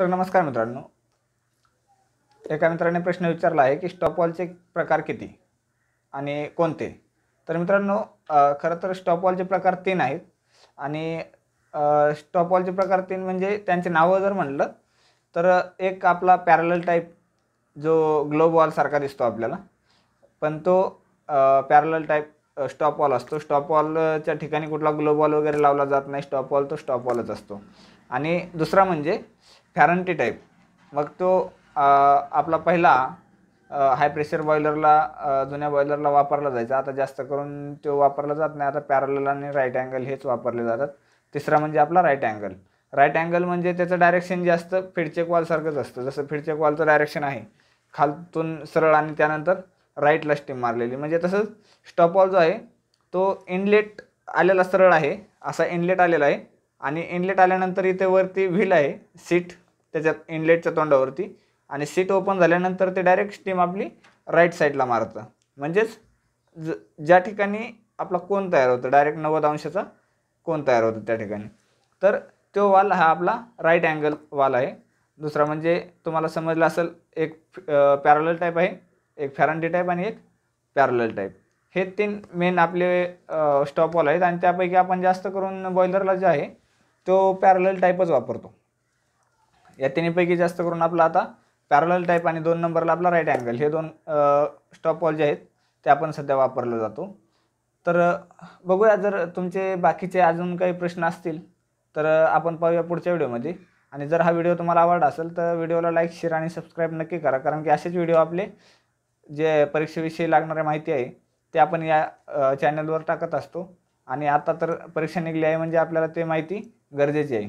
तर नमस्कार मित्रांनो एका मित्राने प्रश्न विचारला आहे की स्टॉप वॉलचे प्रकार किती आणि कोणते तर मित्रांनो खरं तर वॉलचे प्रकार तीन आहेत आणि स्टॉप वॉलचे प्रकार तीन म्हणजे त्यांचे नावं जर म्हणलं तर एक आपला पॅरल टाईप जो ग्लोब वॉलसारखा दिसतो आपल्याला पण तो पॅरल टाईप स्टॉप वॉल असतो स्टॉप वॉलच्या ठिकाणी कुठला ग्लोब वॉल वगैरे लावला जात नाही स्टॉप वॉल तो स्टॉप वॉलच असतो आणि दुसरा म्हणजे फॅरंटी टाईप मग तो आपला पहिला हाय प्रेशर बॉयलरला जुन्या बॉयलरला वापरला जायचा आता जास्त करून तो वापरला जात नाही आता पॅरल आणि राईट अँगल हेच वापरले जातात तिसरा म्हणजे आपला राईट अँगल राईट अँगल म्हणजे त्याचं डायरेक्शन जास्त फिडचेक वॉलसारखंच असतं जसं फिडचेक वॉलचं डायरेक्शन आहे खालतून सरळ आणि त्यानंतर राईटला स्टीम मारलेली म्हणजे तसंच स्टॉप वॉल जो आहे तो इनलेट आलेला सरळ आहे असा इनलेट आलेला आहे आणि इनलेट आल्यानंतर इथे वरती व्हील आहे सीट त्याच्यात इनलेटच्या तोंडावरती आणि सीट ओपन झाल्यानंतर ते डायरेक्ट स्टीम आपली राईट साईडला मारतं म्हणजेच ज ज्या ठिकाणी आपला कोण तयार होतं डायरेक्ट नव्वद अंशाचा कोण तयार होतो त्या ठिकाणी तर तो वाल हा आपला राईट अँगल वाल आहे दुसरा म्हणजे तुम्हाला समजलं असेल एक पॅरल टाईप आहे एक फॅरंटी टाईप आणि एक पॅरल टाईप हे तीन मेन आपले स्टॉप वॉल आहेत आणि त्यापैकी आपण जास्त करून बॉयलरला जे आहे तो पॅरल टाईपच वापरतो या तिन्हीपैकी जास्त करून आपला आता पॅरल टाईप आणि दोन नंबरला आपला राईट अँगल हे दोन स्टॉप वॉल जे आहेत ते आपण सध्या वापरला जातो तर बघूया जर तुमचे बाकीचे अजून काही प्रश्न असतील तर आपण पाहूया पुढच्या व्हिडिओमध्ये आणि जर हा व्हिडिओ तुम्हाला आवडला असेल तर व्हिडिओला लाईक शेअर आणि सबस्क्राईब नक्की करा कारण की असेच व्हिडिओ आपले जे परीक्षेविषयी लागणारी माहिती आहे ते आपण या चॅनलवर टाकत असतो आणि आता तर परीक्षा निघली आहे म्हणजे आपल्याला ते माहिती गरजेची आहे